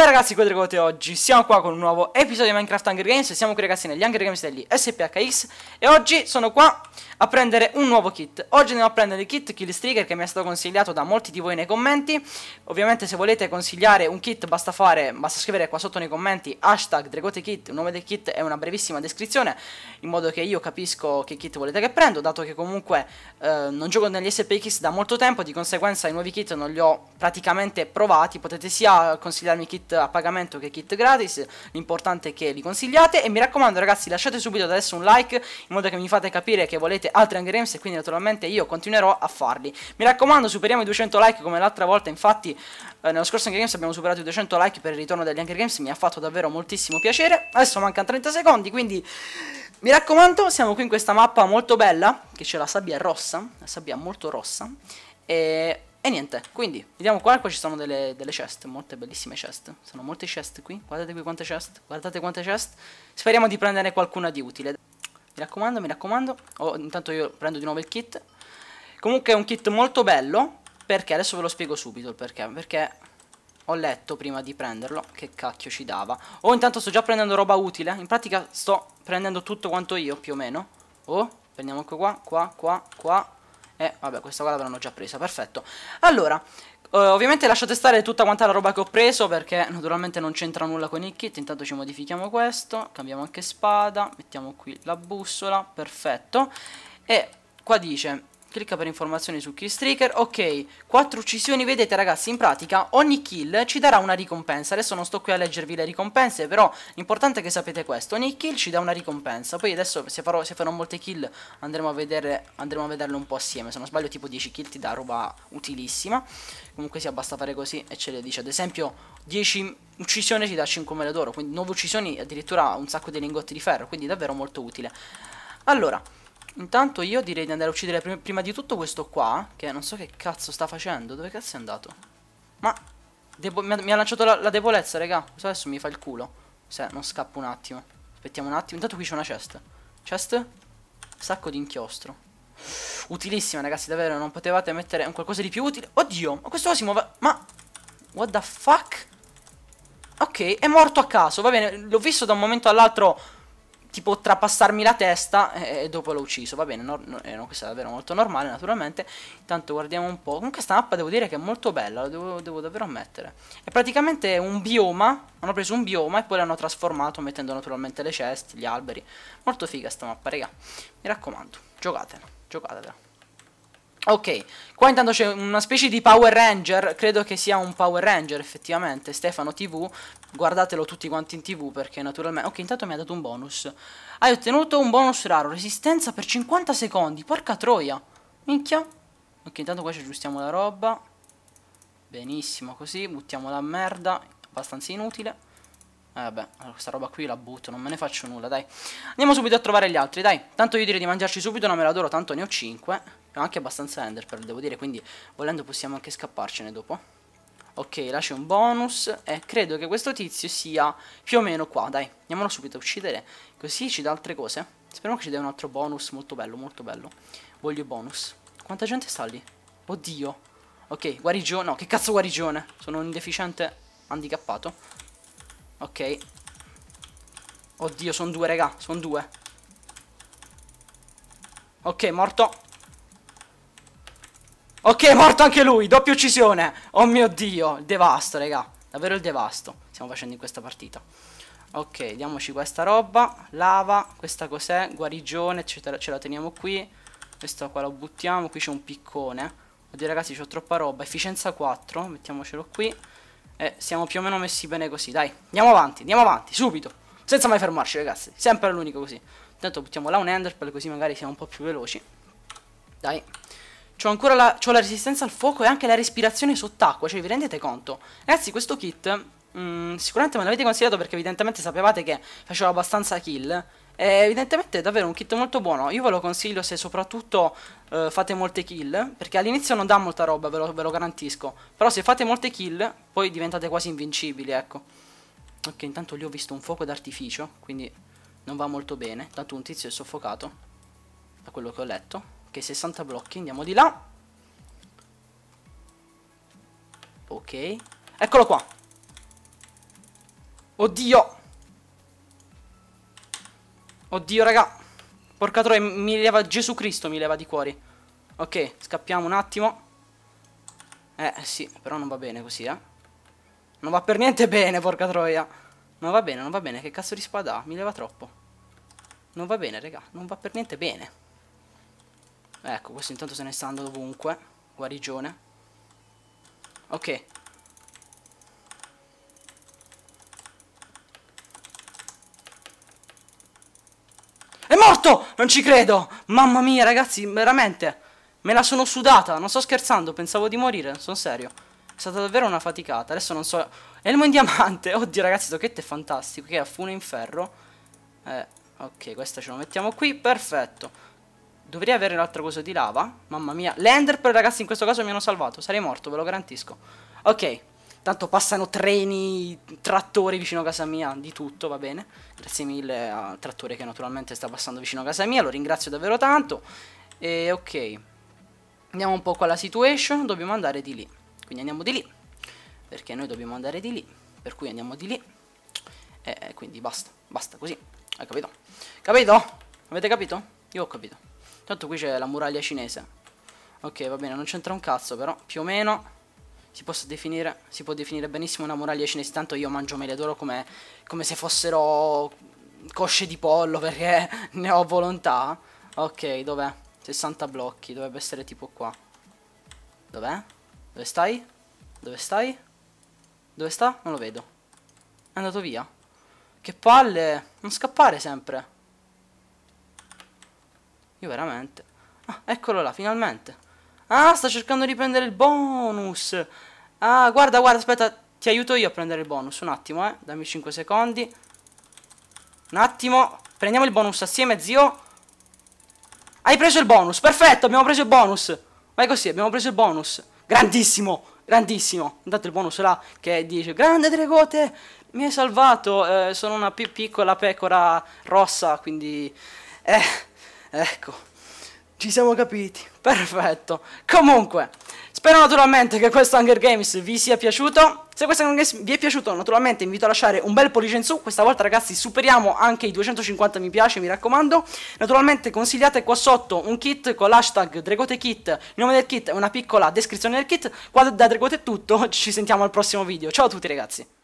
Bene ragazzi, quadricote oggi siamo qua con un nuovo episodio di Minecraft Hunger Games Siamo qui ragazzi negli Hunger Games degli SPHX E oggi sono qua a prendere un nuovo kit Oggi andiamo a prendere il kit Killstreaker che mi è stato consigliato da molti di voi nei commenti Ovviamente se volete consigliare un kit basta fare, basta scrivere qua sotto nei commenti Hashtag Dregote il nome del kit è una brevissima descrizione In modo che io capisco che kit volete che prendo Dato che comunque eh, non gioco negli SPHX da molto tempo Di conseguenza i nuovi kit non li ho praticamente provati Potete sia consigliarmi kit kit a pagamento che kit gratis, l'importante è che li consigliate e mi raccomando ragazzi lasciate subito adesso un like in modo che mi fate capire che volete altri Hunger Games e quindi naturalmente io continuerò a farli. Mi raccomando superiamo i 200 like come l'altra volta infatti eh, nello scorso Hunger Games abbiamo superato i 200 like per il ritorno degli Hunger Games, mi ha fatto davvero moltissimo piacere, adesso mancano 30 secondi quindi... Mi raccomando, siamo qui in questa mappa molto bella, che c'è la sabbia rossa, la sabbia molto rossa, e e niente, quindi, vediamo qua, qua ci sono delle, delle, chest, molte bellissime chest, sono molte chest qui, guardate qui quante chest, guardate quante chest, speriamo di prendere qualcuna di utile. Mi raccomando, mi raccomando, oh, intanto io prendo di nuovo il kit, comunque è un kit molto bello, perché adesso ve lo spiego subito il perché, perché ho letto prima di prenderlo che cacchio ci dava. Oh, intanto sto già prendendo roba utile, in pratica sto prendendo tutto quanto io, più o meno. Oh, prendiamo anche qua, qua, qua, qua, eh, vabbè, questa qua l'avranno già presa, perfetto. Allora, Uh, ovviamente lasciate stare tutta quanta la roba che ho preso perché naturalmente non c'entra nulla con il kit Intanto ci modifichiamo questo, cambiamo anche spada, mettiamo qui la bussola, perfetto E qua dice Clicca per informazioni su Killstreaker. Ok, 4 uccisioni. Vedete ragazzi, in pratica ogni kill ci darà una ricompensa. Adesso non sto qui a leggervi le ricompense, però l'importante è che sapete questo. Ogni kill ci dà una ricompensa. Poi adesso se farò, se farò molte kill andremo a, vedere, andremo a vederle un po' assieme. Se non sbaglio tipo 10 kill ti dà roba utilissima. Comunque sia, basta fare così e ce le dice. Ad esempio 10 uccisioni ci dà 5 mele d'oro. Quindi 9 uccisioni addirittura un sacco di lingotti di ferro. Quindi davvero molto utile. Allora... Intanto io direi di andare a uccidere prim prima di tutto questo qua Che non so che cazzo sta facendo Dove cazzo è andato? Ma mi ha, mi ha, lanciato la, la debolezza raga Adesso mi fa il culo Se non scappo un attimo Aspettiamo un attimo Intanto qui c'è una chest Chest Sacco di inchiostro Utilissima ragazzi davvero Non potevate mettere un qualcosa di più utile Oddio Ma questo qua si muove Ma What the fuck? Ok, è morto a caso, va bene, l'ho visto da un momento all'altro tipo trapassarmi la testa eh, e dopo l'ho ucciso. Va bene, no, eh, no, questo è davvero molto normale, naturalmente. Intanto guardiamo un po'. Comunque sta mappa devo dire che è molto bella, lo devo, devo davvero ammettere. È praticamente un bioma, hanno preso un bioma e poi l'hanno trasformato mettendo naturalmente le ceste, gli alberi. Molto figa sta mappa, raga. Mi raccomando, giocatela, giocatela. Ok, qua intanto c'è una specie di Power Ranger, credo che sia un Power Ranger effettivamente, Stefano TV, guardatelo tutti quanti in TV perché naturalmente... Ok, intanto mi ha dato un bonus. Hai ottenuto un bonus raro, resistenza per 50 secondi, porca troia, minchia. Ok, intanto qua ci aggiustiamo la roba, benissimo così, buttiamo la merda, abbastanza inutile. Eh vabbè, questa roba qui la butto, non me ne faccio nulla, dai. Andiamo subito a trovare gli altri, dai. Tanto io direi di mangiarci subito una no, meladoro, tanto ne ho 5. Ho anche abbastanza ender però devo dire quindi volendo possiamo anche scapparcene dopo Ok, là c'è un bonus e credo che questo tizio sia più o meno qua, dai, andiamolo subito a uccidere, così ci dà altre cose. Speriamo che ci dia un altro bonus, molto bello, molto bello. Voglio bonus. Quanta gente sta lì? Oddio. Ok, guarigione, no, che cazzo guarigione? Sono un deficiente handicappato. Ok. Oddio, sono due, raga, sono due. Ok, morto. Ok, è morto anche lui, doppia uccisione. Oh mio dio, il devasto, raga. Davvero il devasto stiamo facendo in questa partita. Ok, diamoci questa roba. Lava, questa cos'è? Guarigione, eccetera. Ce la teniamo qui. Questa qua la buttiamo. Qui c'è un piccone. Oddio ragazzi, c'ho troppa roba. Efficienza 4, mettiamocelo qui. E eh, siamo più o meno messi bene così, dai. Andiamo avanti, andiamo avanti, subito. Senza mai fermarci, ragazzi. Sempre l'unico così. Intanto buttiamo là un enderpearl così magari siamo un po' più veloci. Dai. C'ho ancora la, ho la resistenza al fuoco e anche la respirazione sott'acqua, cioè vi rendete conto? Ragazzi, questo kit mh, mm, sicuramente me l'avete consigliato perché evidentemente sapevate che faceva abbastanza kill. E evidentemente è davvero un kit molto buono, io ve lo consiglio se soprattutto eh, fate molte kill, perché all'inizio non dà molta roba, ve lo, ve lo garantisco. Però se fate molte kill, poi diventate quasi invincibili, ecco. Ok, intanto lì ho visto un fuoco d'artificio, quindi non va molto bene. Tanto un tizio è soffocato, da quello che ho letto. Ok 60 blocchi Andiamo di là Ok Eccolo qua Oddio Oddio raga Porca troia mi leva Gesù Cristo mi leva di cuori Ok scappiamo un attimo Eh sì però non va bene così eh Non va per niente bene porca troia Non va bene non va bene che cazzo di spada ha? Mi leva troppo Non va bene raga non va per niente bene Ecco, questo intanto se ne sta andando ovunque. Guarigione. Ok. È morto! Non ci credo! Mamma mia, ragazzi, veramente. Me la sono sudata, non sto scherzando, pensavo di morire, sono serio. È stata davvero una faticata, adesso non so... Elmo in diamante, oddio ragazzi, Tocchetto è fantastico, che è a fune in ferro. Eh, ok, questa ce lo mettiamo qui, perfetto. Dovrei avere l'altra cosa di lava. Mamma mia. Le Enderpearl, ragazzi, in questo caso mi hanno salvato. Sarei morto, ve lo garantisco. Ok. Tanto passano treni, trattori vicino a casa mia, di tutto, va bene. Grazie mille al trattore che naturalmente sta passando vicino a casa mia, lo ringrazio davvero tanto. E ok. Andiamo un po' qua la situation, dobbiamo andare di lì. Quindi andiamo di lì. Perché noi dobbiamo andare di lì. Per cui andiamo di lì. E quindi basta, basta così. Hai capito? Capito? Avete capito? Io ho capito. Tanto qui c'è la muraglia cinese. Ok, va bene, non c'entra un cazzo però, più o meno... Si, definire, si, può definire benissimo una muraglia cinese. Tanto io mangio mele d'oro come, come, se fossero cosce di pollo perché ne ho volontà. Ok, dov'è? 60 blocchi, dovrebbe essere tipo qua. Dov'è? Dove stai? Dove stai? Dove sta? Non lo vedo. È andato via. Che palle! Non scappare sempre. Io veramente... Ah, eccolo là, finalmente. Ah, sta cercando di prendere il bonus. Ah, guarda, guarda, aspetta. Ti aiuto io a prendere il bonus. Un attimo, eh. Dammi 5 secondi. Un attimo. Prendiamo il bonus assieme, zio. Hai preso il bonus. Perfetto, abbiamo preso il bonus. Vai così, abbiamo preso il bonus. Grandissimo, grandissimo. Intanto il bonus là che dice, grande Dregote, mi hai salvato. Eh, sono una piccola pecora rossa, quindi... Eh... Ecco, ci siamo capiti, perfetto. Comunque, spero naturalmente che questo Hunger Games vi sia piaciuto. Se questo Hunger Games vi è piaciuto, naturalmente invito a lasciare un bel pollice in su. Questa volta, ragazzi, superiamo anche i 250 mi piace, mi raccomando. Naturalmente consigliate qua sotto un kit con l'hashtag DregoteKit, il nome del kit e una piccola descrizione del kit. Qua da Dregote è tutto, ci sentiamo al prossimo video. Ciao a tutti ragazzi.